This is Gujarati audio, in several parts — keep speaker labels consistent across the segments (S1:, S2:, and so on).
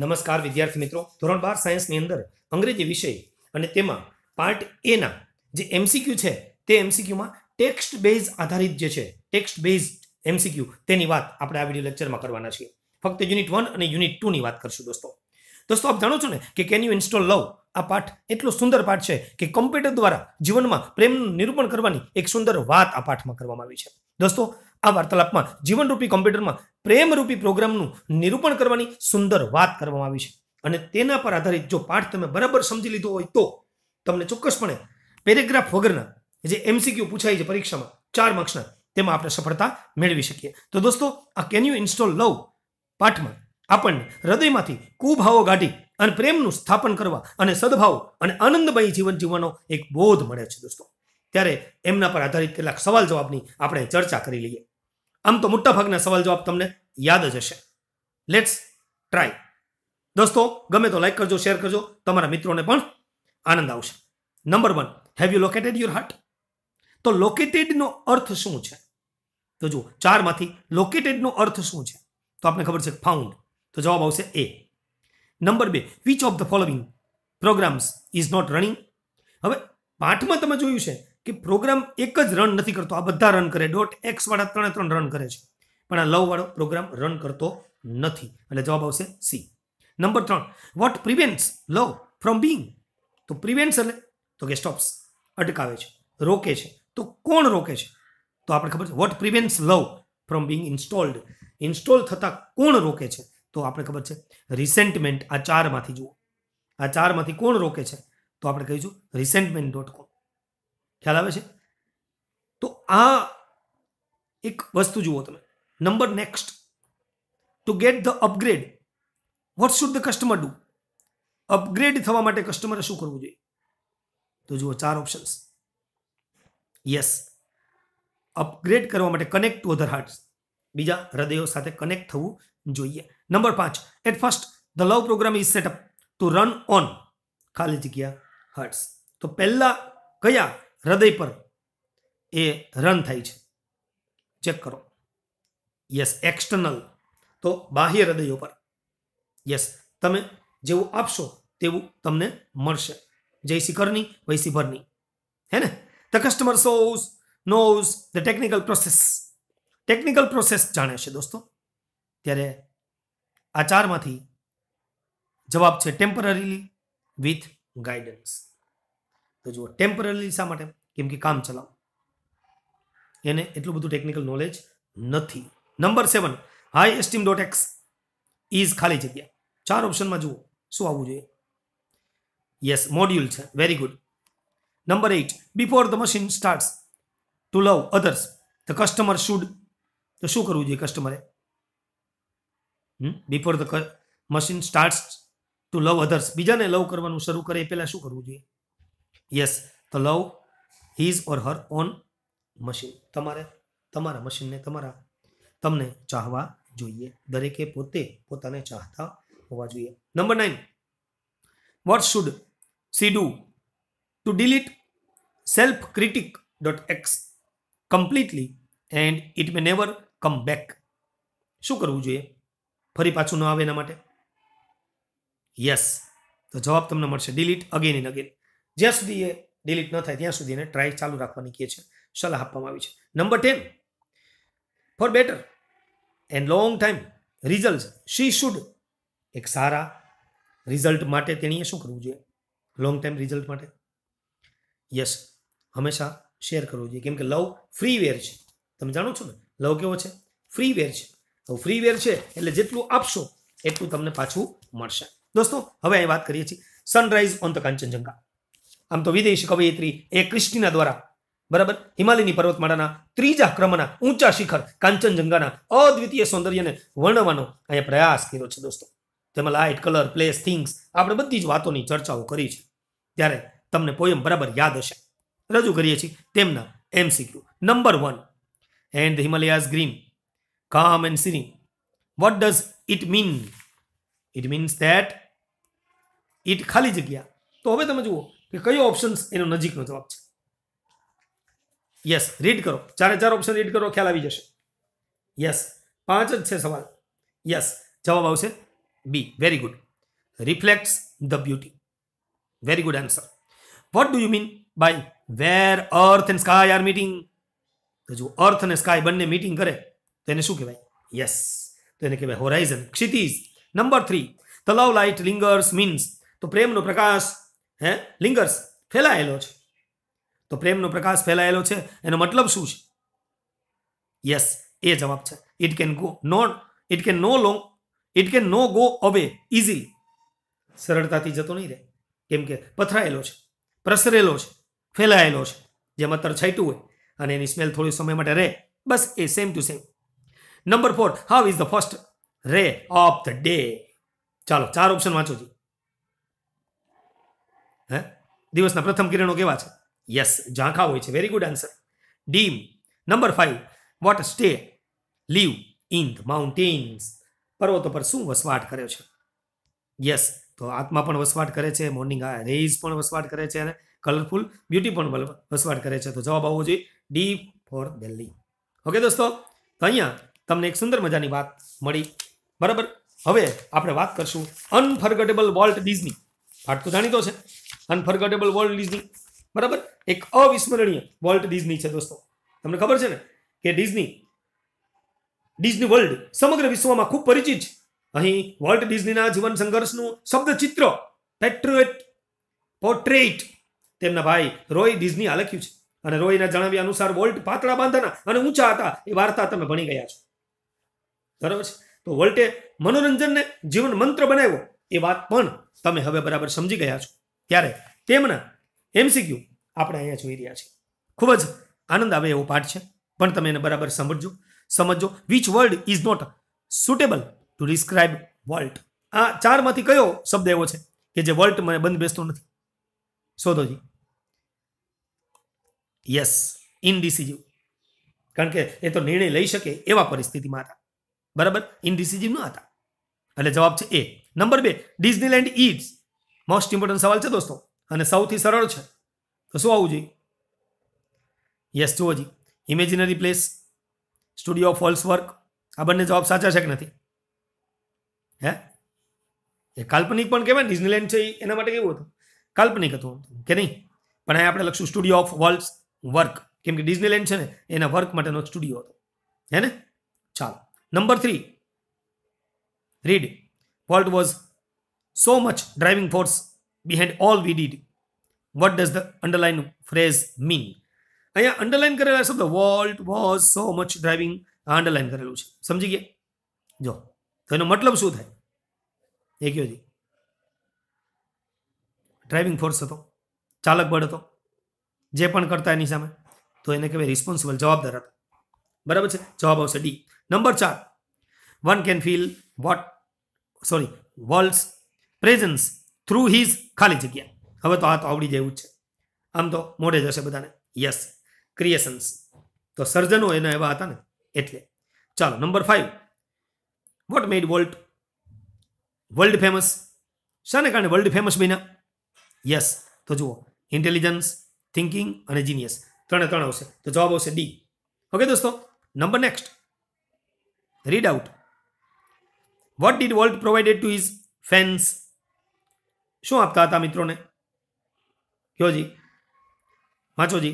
S1: નમસ્કાર વિદ્યાર્થી મિત્રો ધોરણ બાર સાયન્સની અંદર અંગ્રેજી વિષય અને તેમાં પાર્ટ એના જે એમસીક્યુ છે તે એમસીક્યુમાં ટેક્સ્ટ બેઝ આધારિત જે છે ટેક્સ્ટ બેઝ એમસીક્યુ તેની વાત આપણે આ વિડીયો લેક્ચરમાં કરવાના છીએ ફક્ત યુનિટ વન અને યુનિટ ટુની વાત કરશું દોસ્તો દોસ્તો આપ જાણો છો ને કે કેન યુ ઇન્સ્ટોલ લવ આ પાઠ એટલો સુંદર પાઠ છે કે કોમ્પ્યુટર દ્વારા જીવનમાં પ્રેમનું નિરૂપણ કરવાની એક સુંદર વાત આ પાઠમાં કરવામાં આવી છે દોસ્તો આ વાર્તાલાપમાં જીવનરૂપી કોમ્પ્યુટરમાં પ્રેમરૂપી પ્રોગ્રામનું નિરૂપણ કરવાની સુંદર વાત કરવામાં આવી છે અને તેના પર આધારિત જો પાઠ તમે બરાબર સમજી લીધો હોય તો તમને ચોક્કસપણે પેરેગ્રાફ વગરના જે એમસીક્યુ પૂછાય છે પરીક્ષામાં ચાર માર્ક્સના તેમાં આપણે સફળતા મેળવી શકીએ તો દોસ્તો આ કેન યુ ઇન્સ્ટોલ લવ પાઠમાં આપણને હૃદયમાંથી કુભાવો ગાઢી અને પ્રેમનું સ્થાપન કરવા અને સદભાવ અને આનંદમય જીવન જીવવાનો એક બોધ મળે છે દોસ્તો ત્યારે એમના પર આધારિત કેટલાક સવાલ જવાબની આપણે ચર્ચા કરી લઈએ આમ તો મોટાભાગના સવાલ જવાબ તમને યાદ જ હશે લેટ્સ ટ્રાય દોસ્તો ગમે તો લાઈક કરજો શેર કરજો તમારા મિત્રોને પણ આનંદ આવશે number one have you located your heart તો લોકેટેડનો અર્થ શું છે તો જુઓ ચારમાંથી લોકેટેડનો અર્થ શું છે તો આપણે ખબર છે ફાઉન્ડ તો જવાબ આવશે એ નંબર બે which of the following programs is not running હવે પાઠમાં તમે જોયું છે કે પ્રોગ્રામ એક જ રન નથી કરતો આ બધા રન કરે ડોટ એક્સ વાળા ત્રણે ત્રણ રન કરે છે પણ આ લવ વાળો પ્રોગ્રામ રન કરતો નથી એટલે જવાબ આવશે સી નંબર ત્રણ what prevents love from being તો પ્રિવેન્ટ્સ એટલે તો કે સ્ટોપ્સ અટકાવે છે રોકે છે તો કોણ રોકે છે તો આપણે ખબર છે what prevents love from being installed install થતાં કોણ રોકે છે તો આપણે ખબર છે રિસેન્ટમેન્ટ આ ચારમાંથી જુઓ આ ચારમાંથી કોણ રોકે છે તો આપણે કહીશું રિસેન્ટમેન્ટ ડોટ કોમ ખ્યાલે છે તો આ એક વસ્તુ જુઓ તમને number next to get the upgrade what should the customer do upgrade થવા માટે કસ્ટમર શું કરવું જોઈએ તો જુઓ ચાર ઓપ્શન્સ યસ અપગ્રેડ કરવા માટે કનેક્ટ ટુ અધર હાર્ટ્સ બીજો હૃદયો સાથે કનેક્ટ થવું જોઈએ number 5 at first the love program is set up to run on ખાલી જગ્યા હાર્ટ્સ તો પહેલા કયા હૃદય પર એ રન થાય છે ચેક કરો યસ એક્સટર્નલ તો બાહ્ય હૃદયો પર યસ તમે જેવું આપશો તેવું તમને મળશે જય શિખરની વૈ શિખરની હે ને the customer sues knows the technical process technical process જાણે છે દોસ્તો ત્યારે આ ચારમાંથી જવાબ છે ટેમ્પરરીલી વિથ ગાઈડન્સ તો જુઓ ટેમ્પરરીલી સા માટે કેમ કે કામ ચલાવ એટલે એટલું બધું ટેકનિકલ નોલેજ નથી number 7 high esteem dot X is ખાલી જગ્યા ચાર ઓપ્શન માં જુઓ શું આવવું જોઈએ યસ મોડ્યુલ છે very good number 8 before the machine 스타ટ to love others the customer should તો શું કરવું જોઈએ કસ્ટમરે મમ બિફોર ધ મશીન 스타ટ ટુ લવ અધર્સ બીજાને લવ કરવાનું શરૂ કરે પહેલા શું કરવું જોઈએ યસ તો love his or her own machine તમારે તમારા મશીનને તમારા તમને ચાહવા જોઈએ દરેકે પોતે પોતાને ચાહતા હોવા જોઈએ number nine what should she do to delete self critic dot X completely and it may never come back શું કરવું જોઈએ ફરી પાછું ન આવે એના માટે યસ તો જવાબ તમને મળશે ડિલીટ અગેન એન્ડ અગેન જ્યાં સુધી એ ડિલીટ ન થાય ત્યાં સુધી એને ટ્રાય ચાલુ રાખવાની કહે છે સલાહ આપવામાં આવી છે number ten for better and long time result she should એક સારા રિઝલ્ટ માટે તેણીએ શું કરવું જોઈએ લોંગ ટાઈમ રિઝલ્ટ માટે યસ હંમેશા શેર કરવું જોઈએ કેમ કે લવ ફ્રી વેર છે તમે જાણો છો ને લવ કેવો છે ફ્રી વેર છે તો ફ્રી વેર છે એટલે જેટલું આપશો એટલું તમને પાછું મળશે દોસ્તો હવે અહીં વાત કરીએ છીએ સનરાઈઝ ઓન ધ કાંચનજંગા આમ તો વિદેશી કવયત્રી એ ક્રિસ્ટીના દ્વારા બરાબર હિમાલયની પર્વતમાળાના ત્રીજા ક્રમના ઊંચા શિખર કાંચનજંગાના અદ્વિતીય સૌંદર્યને વર્ણવાનો અહીંયા પ્રયાસ કર્યો છે દોસ્તો તેમાં લાઇટ કલર પ્લેસ થિંગ્સ આપણે બધી જ વાતોની ચર્ચાઓ કરી છે ત્યારે તમને પોયમ બરાબર યાદ હશે રજૂ કરીએ છીએ તેમના MCQ number one and Himalayas green calm and serene. What does it mean it means that it ખાલી જગ્યા તો હવે તમે જુઓ કે કયો ઓપ્શન્સ એનો નજીકનો જવાબ છે યસ રીડ કરો ચારે ચાર ઓપ્શન રીડ કરો ખ્યાલ આવી જશે યસ પાંચ જ છે સવાલ યસ જવાબ આવશે B very good reflects the beauty very good answer what do you mean by where earth and sky are meeting તો જો અર્થ ને સ્કાય બંને મીટિંગ કરે તેને શું કહેવાય યસ તો એને કહેવાય હોરાઇઝન ક્ષિતિજ number 3 the low light lingers means તો પ્રેમ નો પ્રકાશ હે લિંગર્સ ફેલાયેલો છે તો પ્રેમનો પ્રકાશ ફેલાયેલો છે એનો મતલબ શું છે યસ એ જવાબ છે it can go not it can no long it can no go away easy સરળતાથી જતો નહીં રહે કેમ કે પથરાયેલો છે પ્રસરેલો છે ફેલાયેલો છે જેમાં તર છાંટ્યું હોય અને એની સ્મેલ થોડી સમય માટે રહે બસ એ same to same number four how is the first ray of the day ચાલો ચાર ઓપ્શન વાંચો જી હે દિવસના પ્રથમ કિરણો કેવા છે યસ ઝાંખા હોય છે very good answer dim number five what stay live in the mountains પર્વતો પર શું વસવાટ કર્યો છે યસ તો આત્મા પણ વસવાટ કરે છે મોર્નિંગ રેઝ પણ વસવાટ કરે છે અને કલરફુલ બ્યુટી પણ વસવાટ કરે છે તો જવાબ આવવો જોઈએ ડી ફોર દિલ્હી ઓકે દોસ્તો તો અહીંયા તમને એક સુંદર મજાની વાત મળી બરાબર હવે આપણે વાત કરશું અનફર્ગટેબલ વોલ્ટ ડિઝની પાઠ તો જાણીતો છે અનફર્ગટેબલ વોલ્ટ ડિઝની બરાબર એક અવિસ્મરણીય વોલ્ટ ડિઝની છે દોસ્તો તમને ખબર છે ને કે ડિઝની ડિઝની વર્લ્ડ સમગ્ર વિશ્વમાં ખૂબ પરિચિત છે અહીં વોલ્ટ ડિઝનીના જીવન સંઘર્ષનું શબ્દચિત્ર પેટ્રોએટ પોર્ટ્રેટ તેમના ભાઈ રોય ડિઝની આ લખ્યું છે અને રોયના જણાવ્યા અનુસાર વોલ્ટ પાતળા બાંધાના અને ઊંચા હતા એ વાર્તા તમે ભણી ગયા છો બરાબર છે તો વોલ્ટે મનોરંજનને જીવન મંત્ર બનાવ્યો એ વાત પણ તમે હવે બરાબર સમજી ગયા છો ત્યારે તેમના એમસીક્યુ આપણે અહીંયા જોઈ રહ્યા છીએ ખૂબ જ આનંદ આવે એવો પાઠ છે પણ તમે એને બરાબર સમજો સમજો which word is not suitable to describe Walt આ ચારમાંથી કયો શબ્દ એવો છે કે જે વોલ્ટ મને બંધ બેસતો નથી શોધોજી યસ ઇનડિસિઝિવ કારણ કે એ તો નિર્ણય લઈ શકે એવા પરિસ્થિતિમાં હતા બરાબર ઇનડિસિઝિવ ન હતા એટલે જવાબ છે એ નંબર બે ડિઝનીલેન્ડ ઇઝ મોસ્ટ ઇમ્પોર્ટન્ટ સવાલ છે દોસ્તો અને સૌથી સરળ છે તો શું આવવું જોઈએ યસ જુઓજી imaginary place studio of false work આ બંને જવાબ સાચા છે કે નથી હે એ કાલ્પનિક પણ કહેવાય ડિઝનીલેન્ડ છે એના માટે કેવું હતું કાલ્પનિક હતું કે નહીં પણ અહીંયા આપણે લખશું સ્ટુડિયો ઓફ વોલ્સ વર્ક કેમ કે ડિઝનીલેન્ડ છે ને એના વર્ક માટેનો સ્ટુડિયો હતો હે ને ચાલો number three read Walt was so much driving force behind all we did what does the underlined phrase mean અહીંયા અંડરલાઇન કરેલા શબ્દ Walt was so much driving underline કરેલું છે સમજી ગયા જો તો એનો મતલબ શું થાય એ કયો જી ડ્રાઇવિંગ ફોર્સ હતો ચાલક બળ હતો જે પણ કરતા એની સામે તો એને કહેવાય રિસ્પોન્સિબલ જવાબદાર હતા બરાબર છે જવાબ આવશે ડી નંબર ચાર one can feel what sorry world presence through his ખાલી જગ્યા હવે તો આ તો આવડી જેવું છે આમ તો મોઢે જશે બધાને યસ ક્રિએશન્સ તો સર્જનો એના એવા હતા ને એટલે ચાલો number five what made Walt world famous શાને કારણે વર્લ્ડ ફેમસ બન્યા યસ તો જુઓ ઇન્ટેલિજન્સ થિંકિંગ અને જીનિયસ ત્રણે ત્રણ આવશે તો જવાબ આવશે ડી ઓકે દોસ્તો number next read out what did world provided to his fans શું આપતા હતા મિત્રોને કયો જી વાંચો જી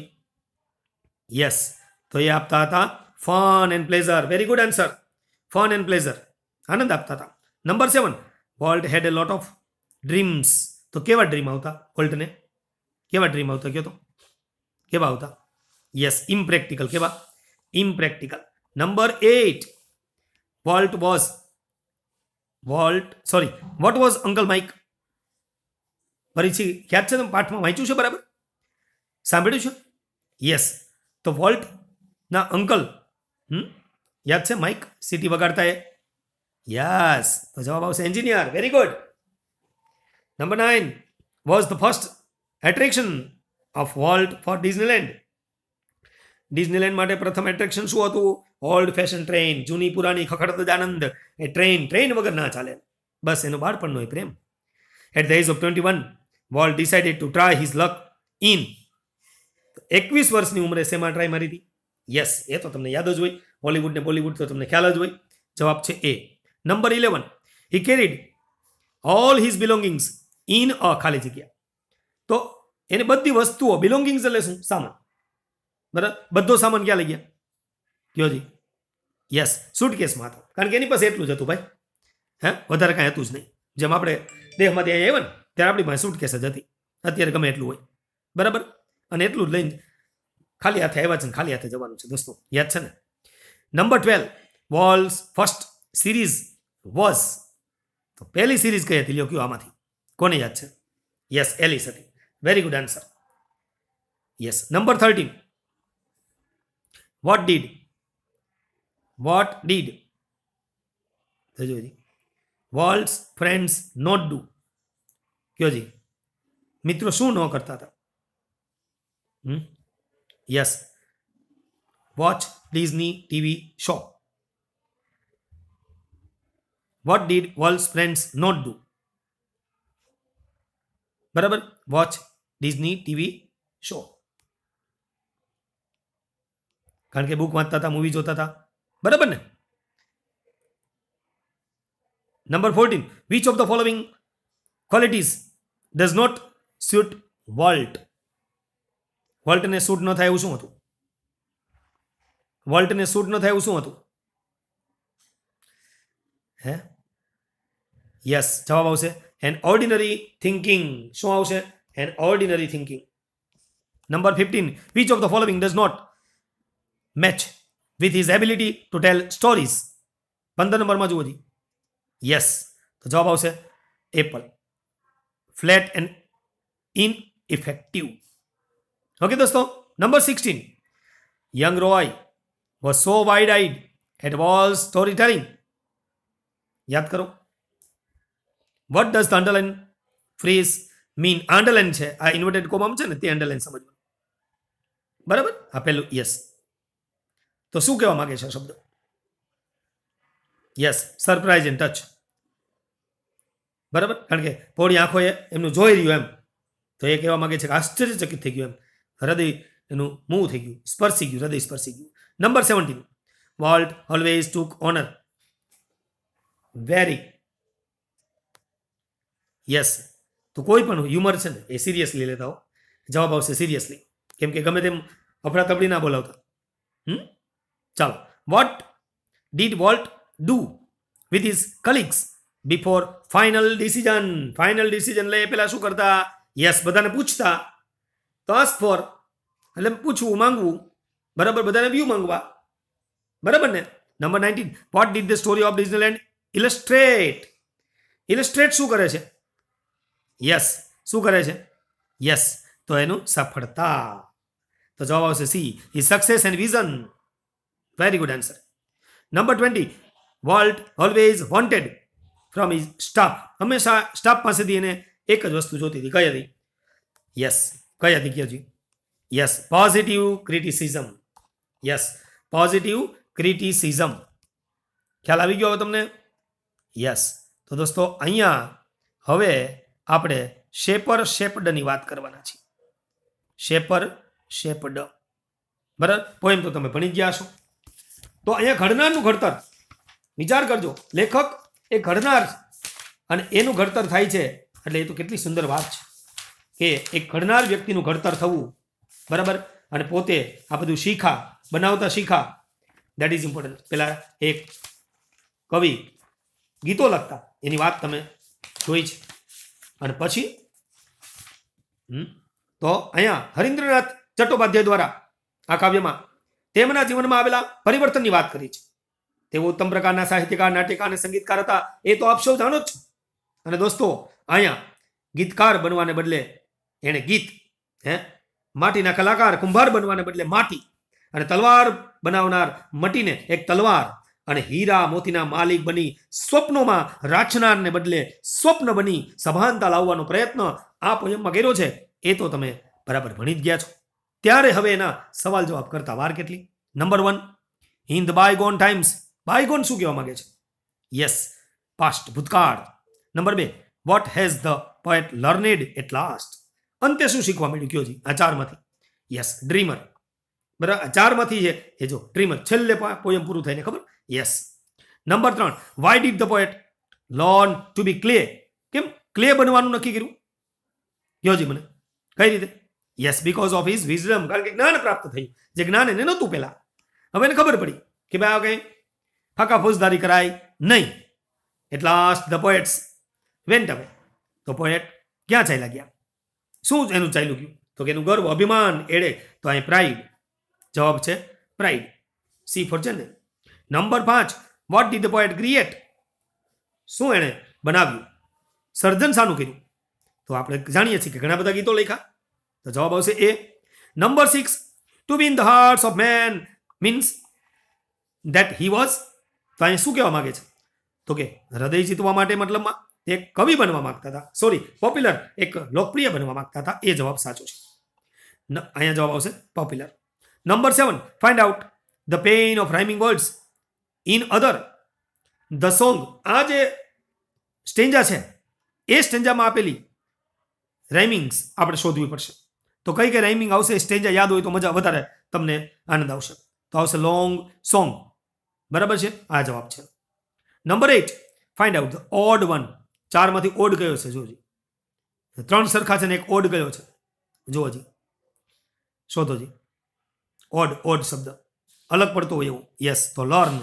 S1: યસ તો એ આપતા હતા fun and pleasure very good answer fun and pleasure આનંદ આપતા હતા number seven Walt had a lot of dreams તો કેવા ડ્રીમ આવતા વોલ્ટને કેવા ડ્રીમ આવતા કયો તો કેવા આવતા યસ ઇમ્પ્રેક્ટિકલ કેવા impractical number eight Walt was Walt sorry what was uncle Mike ફરીથી યાદ છે તમે પાઠમાં વાંચ્યું છે બરાબર સાંભળ્યું છે યસ તો વોલ્ટના અંકલ હમ યાદ છે માઇક સિટી વગાડતા એ યસ તો જવાબ આવશે engineer very good number nine was the first attraction of Walt for Disneyland Disneyland માટે પ્રથમ એટ્રેક્શન શું હતું ઓલ્ડ ફેશન ટ્રેન જૂની પુરાની ખખડત આનંદ એ ટ્રેન ટ્રેન વગર ના ચાલે બસ એનો બાળપણનો એ પ્રેમ at the age of twenty one Walt decided to try his luck in એકવીસ વર્ષની ઉંમરે શેમાં ટ્રાય મારી હતી યસ એ તો તમને યાદ જ હોય હોલિવૂડ ને બોલિવૂડ તો તમને ખ્યાલ જ હોય જવાબ છે A number eleven he carried all his belongings in a ખાલી જગ્યા તો એને બધી વસ્તુઓ બિલોંગિંગ્સ એટલે શું સામાન બરાબર બધો સામાન ક્યાં લઈ ગયા કયોજી યસ સુટકેસમાં હતો કારણ કે એની પાસે એટલું જ હતું ભાઈ હે વધારે કાંઈ હતું જ નહીં જેમ આપણે દેહમાંથી આવ્યા ને ત્યાર આપડી મયસૂટ કેસે જતી અત્યારે ગમે એટલું હોય બરાબર અને એટલું જ લઈને ખાલી હાથે આવવાનું ખાલી હાથે જવાનું છે દોસ્તો યાદ છે ને number 12 Walt's first series was તો પહેલી સિરીઝ કઈ હતી લ્યો ક્યો આમાંથી કોને યાદ છે યસ એલી હતી very good answer yes number 13 what did what did the જોડી વોલ્સ ફ્રેન્ડ્સ નોટ ડીડ क्या जी मित्रों શું નો કરતા થા હમ yes watch Disney TV show what did Walt's friends not do બરાબર વોચ ડિઝની ટીવી શો કારણ કે બુક વાટતા થા મૂવી જોતા થા બરાબર ને number 14 which of the following qualities does not suit Walt વોલ્ટને સૂટ ન થાય એવું શું હતું વોલ્ટને સૂટ ન થાય એવું શું હતું હે યસ જવાબ આવશે એન ઓર્ડિનરી થિંકિંગ શું આવશે an ordinary thinking number fifteen which of the following does not match with his ability to tell stories પંદર નંબરમાં જુઓ જી યસ તો જવાબ આવશે apple flat and in effective okay દોસ્તો number sixteen young Roy was so wide eyed at Walt story telling યાદ કરો what does the underline phrase mean underline છે આ ઇન્વર્ટેડ કોમામ છે ને તે અંડરલાઇન સમજવાનું બરાબર આ પહેલું યસ તો શું કહેવા માગે છે શબ્દ યસ સરપ્રાઇઝ એન્ડ ટચ બરાબર કારણ કે પોણી આંખોએ એમનું જોઈ રહ્યું એમ તો એ કહેવા માગે છે કે આશ્ચર્યચકિત થઈ ગયું એમ હૃદય એનું મૂવ થઈ ગયું સ્પર્શી ગયું હૃદય સ્પર્શી ગયું number seventeen Walt always took on a very yes તો કોઈ પણ હ્યુમર છે ને એ સિરિયસલી લેતા હો જવાબ આવશે સિરિયસલી કેમ કે ગમે તેમ તબડી ના બોલાવતા હમ ચાલો what did Walt do with his colleagues before final decision final decision લે પહેલાં શું કરતા યસ બધાને પૂછતા તો ફોર એટલે પૂછવું માંગવું બરાબર બધાને વ્યૂ માંગવા બરાબર ને number nineteen what did the story of Disneyland illustrate illustrate શું કરે છે યસ શું કરે છે યસ તો એનું સફળતા તો જવાબ આવશે C is success and vision very good answer number twenty Walt always wanted from his staff હંમેશા સ્ટાફ પાસેથી એને એક જ વસ્તુ જોતી હતી કઈ હતી યસ કઈ હતી કયોજી yes positive criticism yes positive criticism ખ્યાલ આવી ગયો હવે તમને યસ તો દોસ્તો અહીંયા હવે આપણે શેપર શેપડની વાત કરવાના છીએ શેપર શેપડ બરાબર પોએમ તો તમે ભણી ગયા છો તો અહીંયા ઘડનારનું ઘડતર વિચાર કરજો લેખક એ ઘડનાર અને એનું ઘડતર થાય છે એટલે એ તો કેટલી સુંદર વાત છે કે એક ઘડનાર વ્યક્તિનું ઘડતર થવું બરાબર અને પોતે આ બધું શીખા બનાવતા શીખા દેટ ઇઝ ઇમ્પોર્ટન્ટ પેલા એક કવિ ગીતો લખતા એની વાત તમે જોઈ છે અને પછી તો અહીંયા હરિન્દ્રનાથ ચટ્ટોપાધ્યાય દ્વારા આ કાવ્યમાં તેમના જીવનમાં આવેલા પરિવર્તનની વાત કરી છે તેઓ ઉત્તમ પ્રકારના સાહિત્યકાર નાટ્યકાર અને સંગીતકાર હતા એ તો આપ સૌ જાણો જ અને દોસ્તો અહીંયા ગીતકાર બનવાને બદલે એણે ગીત હે માટીના કલાકાર કુંભાર બનવાને બદલે માટી અને તલવાર બનાવનાર મટીને એક તલવાર અને હીરા મોતીના માલિક બની સ્વપ્નોમાં રાચનારને બદલે સ્વપ્ન બની સભાનતા લાવવાનો પ્રયત્ન આ પોયમમાં કર્યો છે એ તો તમે બરાબર ભણી જ ગયા છો ત્યારે હવે એના સવાલ જવાબ કરતા વાર કેટલી number one hint bygone times bygone શું કહેવા માંગે છે યસ પાસ્ટ ભૂતકાળ નંબર બે what has the poet learned at last અંતે શું શીખવા મળ્યું કયો જી આ યસ ડ્રીમર બરાબર અચારમાંથી ચારમાંથી છે એ જો ડ્રીમર છેલ્લે પોયમ પૂરું થાય ને ખબર યસ નંબર ત્રણ why did the poet long to be clay કેમ ક્લે બનવાનું નક્કી કર્યું યોજી મને કઈ રીતે yes because of his wisdom કારણ કે જ્ઞાન પ્રાપ્ત થયું જે જ્ઞાન એને નહોતું પહેલાં હવે એને ખબર પડી કે ભાઈ આ કંઈ ફાકા ફોજદારી કરાય નહીં at last the poets went away તો પોએટ ક્યાં ચાલ્યા ગયા શું એનું ચાલ્યું ગયું તો કે એનું ગર્વ અભિમાન એડે તો અહીં પ્રાઇડ જવાબ છે પ્રાઇડ સી ફોર છે ને નંબર પાંચ what did the poet create શું એણે બનાવ્યું સર્જન શાનું કર્યું તો આપણે જાણીએ છીએ કે ઘણા બધા ગીતો લખ્યા તો જવાબ આવશે એ number six to be in the hearts of men means that he was તો અહીંયા શું કહેવા માગે છે તો કે હૃદય જીતવા માટે મતલબમાં એક કવિ બનવા માંગતા હતા સોરી પોપ્યુલર એક લોકપ્રિય બનવા માંગતા હતા એ જવાબ સાચો છે અહીંયા જવાબ આવશે popular number seven find out the pain of rhyming words in other the song આ જે સ્ટેન્જા છે એ સ્ટેન્જામાં આપેલી રાઇમિંગ્સ આપણે શોધવી પડશે તો કઈ કઈ રાઇમિંગ આવશે સ્ટેન્જા યાદ હોય તો મજા વધારે તમને આનંદ આવશે તો આવશે લોંગ સોંગ બરાબર છે આ જવાબ છે number 8 find out the odd one ચાર માંથી ઓડ ગયો છે જોજો ત્રણ સરખા છે ને એક ઓડ ગયો છે જોવોજી છોદોજી ઓડ ઓડ શબ્દ અલગ પડતો હોય એવું યસ તો લર્ન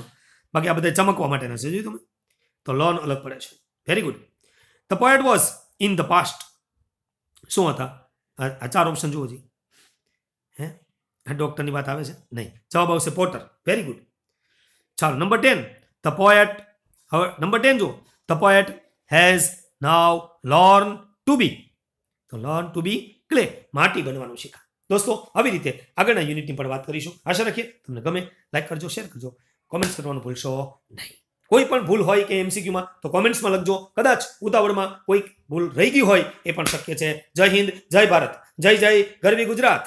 S1: બાકી આ બધા ચમકવા માટે હશે જોયું તમે તો લર્ન અલગ પડે છે very good the point was in the past શું હતા આ ચાર ઓપ્શન જોવોજી હે હે ડોક્ટર ની વાત આવે છે નહીં જવાબ આવશે પોટર વેરી ગુડ ચાલો નંબર ટેન ધ પોએટ હવે નંબર ટેન જુઓ the poet has now learn to be તો લર્ન ટુ બી ક્લે માટી બનવાનું શીખા દોસ્તો આવી રીતે આગળના યુનિટની પણ વાત કરીશું આશા રાખીએ તમને ગમે લાઈક કરજો શેર કરજો કોમેન્ટ્સ કરવાનું ભૂલશો નહીં કોઈ પણ ભૂલ હોય કે એમસીક્યુમાં તો કોમેન્ટ્સમાં લખજો કદાચ ઉતાવળમાં કોઈક ભૂલ રહી ગઈ હોય એ પણ શક્ય છે જય હિન્દ જય ભારત જય જય ગરવી ગુજરાત